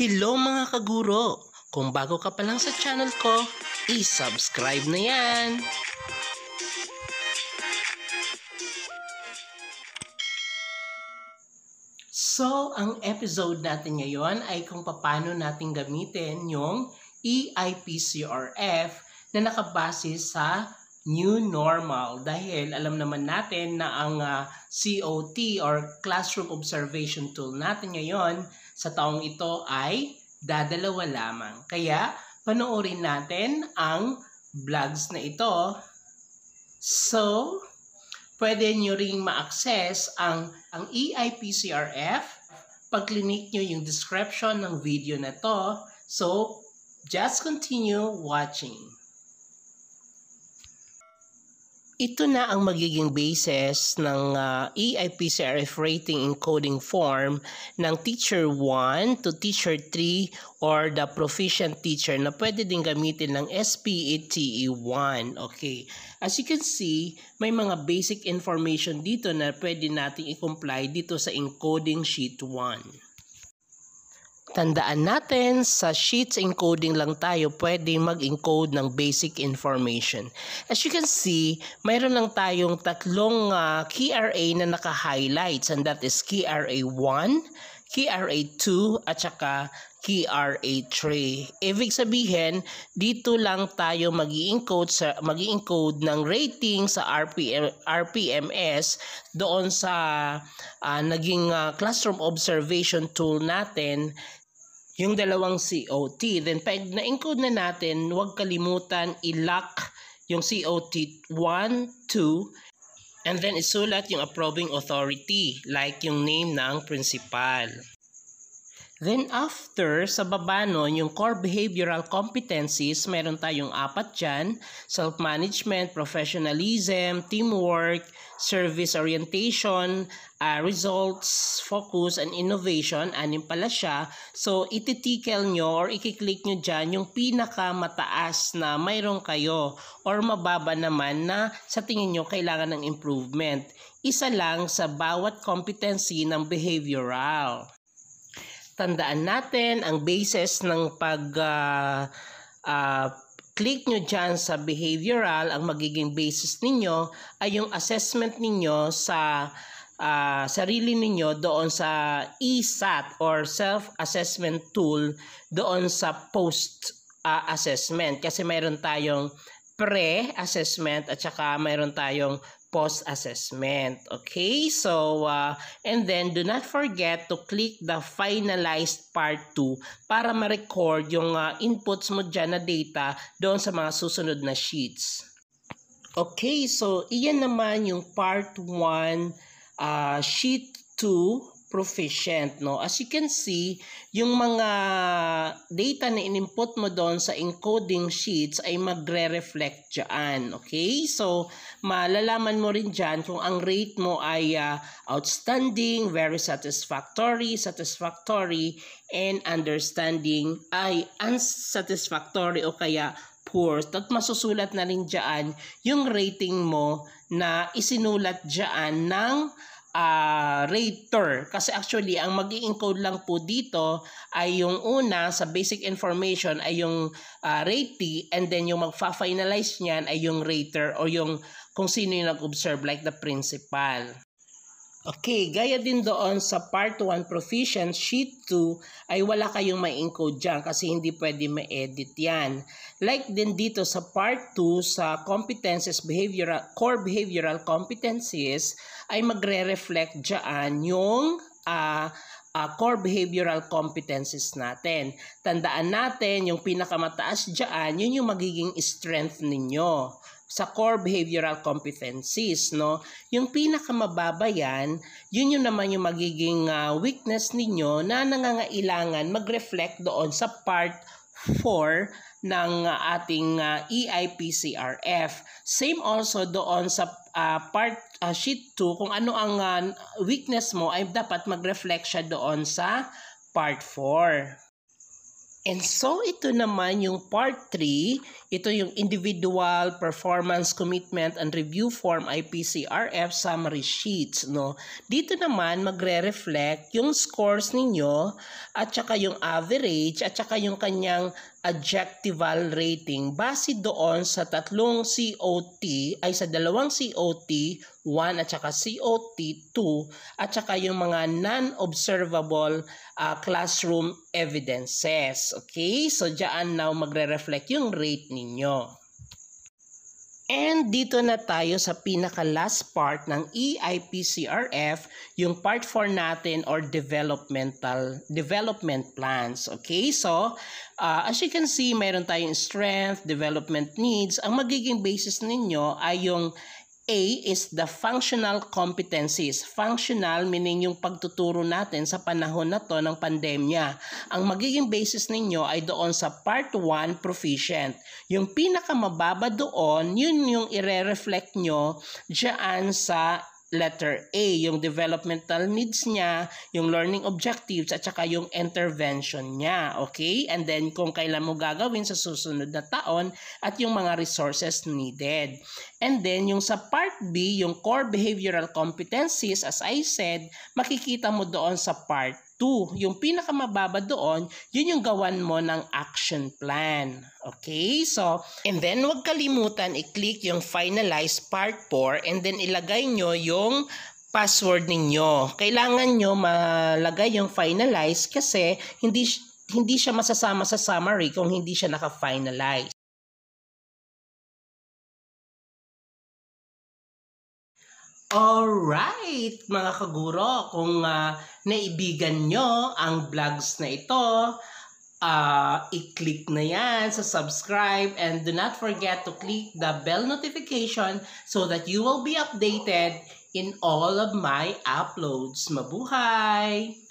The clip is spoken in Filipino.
Hello mga kaguro! Kung bago ka pa lang sa channel ko, i-subscribe na yan! So, ang episode natin ngayon ay kung paano natin gamitin yung EIPCRF na nakabase sa new normal dahil alam naman natin na ang uh, ah, COT or Classroom Observation Tool natin ngayon sa taong ito ay dadalawa lamang. Kaya panoorin natin ang vlogs na ito. So, pwede nyo ring ma-access ang, ang EIPCRF. Pag-click nyo yung description ng video na to. So, just continue watching. Ito na ang magiging basis ng uh, ah, EIPCRF rating encoding form ng Teacher 1 to Teacher 3 or the Proficient Teacher na pwede din gamitin ng SPATE 1. E okay. As you can see, may mga basic information dito na pwede nating i-comply dito sa encoding sheet 1. Tandaan natin, sa sheets encoding lang tayo pwede mag-encode ng basic information. As you can see, mayroon lang tayong tatlong uh, ah, key na naka-highlights and that is KRA 1, KRA 2, at saka KRA 3. Ibig sabihin, dito lang tayo mag encode sa mag encode ng rating sa RPM, RPMS doon sa uh, naging uh, classroom observation tool natin yung dalawang COT. Then pag na-encode na natin, huwag kalimutan i-lock yung COT 1, 2, and then isulat yung approving authority like yung name ng principal. Then after, sa baba nun, yung core behavioral competencies, meron tayong apat dyan, self-management, professionalism, teamwork, service orientation, uh, results, focus, and innovation, anim pala siya. So, ititikel nyo or ikiklik nyo dyan yung pinakamataas na mayroon kayo or mababa naman na sa tingin nyo kailangan ng improvement. Isa lang sa bawat competency ng behavioral tandaan natin ang basis ng pag uh, uh, click nyo dyan sa behavioral, ang magiging basis ninyo ay yung assessment ninyo sa uh, sarili ninyo doon sa ESAT or self-assessment tool doon sa post-assessment. Uh, Kasi mayroon tayong pre-assessment at saka mayroon tayong post-assessment. Okay, so uh, and then do not forget to click the finalized part 2 para ma-record yung uh, inputs mo dyan na data doon sa mga susunod na sheets. Okay, so iyan naman yung part 1 uh, sheet 2 proficient. No? As you can see, yung mga data na in mo doon sa encoding sheets ay magre-reflect dyan. Okay? So, malalaman mo rin dyan kung ang rate mo ay uh, outstanding, very satisfactory, satisfactory, and understanding ay unsatisfactory o kaya poor. At masusulat na rin dyan yung rating mo na isinulat dyan ng uh, ah, rater. Kasi actually, ang mag encode lang po dito ay yung una sa basic information ay yung uh, ah, ratee and then yung magfa-finalize niyan ay yung rater or yung kung sino yung nag-observe like the principal. Okay, gaya din doon sa part 1 proficient, sheet 2 ay wala kayong ma-encode diyan kasi hindi pwede ma-edit yan. Like din dito sa part 2 sa competencies, behavioral, core behavioral competencies ay magre-reflect diyan yung uh, uh, core behavioral competencies natin. Tandaan natin yung pinakamataas dyan, yun yung magiging strength ninyo sa core behavioral competencies, no? Yung pinakamababa yan, yun yung naman yung magiging uh, weakness ninyo na nangangailangan mag-reflect doon sa part 4 ng uh, ating uh, ah, EIPCRF. Same also doon sa uh, part uh, sheet 2 kung ano ang uh, weakness mo ay dapat mag-reflect siya doon sa part 4. And so ito naman yung part 3, ito yung individual performance commitment and review form IPCRF summary sheets no. Dito naman magre-reflect yung scores ninyo at saka yung average at saka yung kanyang adjectival rating base doon sa tatlong COT ay sa dalawang COT 1 at saka COT 2 at saka yung mga non-observable uh, classroom evidences. Okay? So diyan now magre-reflect yung rate ninyo. And dito na tayo sa pinaka last part ng EIPCRF, yung part 4 natin or developmental development plans. Okay? So, uh, as you can see, meron tayong strength, development needs. Ang magiging basis ninyo ay yung A is the functional competencies. Functional meaning yung pagtuturo natin sa panahon na to ng pandemya. Ang magiging basis ninyo ay doon sa part 1 proficient. Yung pinakamababa doon, yun yung ire-reflect nyo dyan sa letter A, yung developmental needs niya, yung learning objectives, at saka yung intervention niya. Okay? And then, kung kailan mo gagawin sa susunod na taon at yung mga resources needed. And then, yung sa part B, yung core behavioral competencies, as I said, makikita mo doon sa part 2. Yung pinakamababa doon, yun yung gawan mo ng action plan. Okay? So, and then wag kalimutan i-click yung finalize part 4 and then ilagay nyo yung password ninyo. Kailangan nyo malagay yung finalize kasi hindi hindi siya masasama sa summary kung hindi siya naka-finalize. Alright, mga kaguro, kung uh, naibigan nyo ang vlogs na ito, uh, i-click na yan sa subscribe and do not forget to click the bell notification so that you will be updated in all of my uploads. Mabuhay!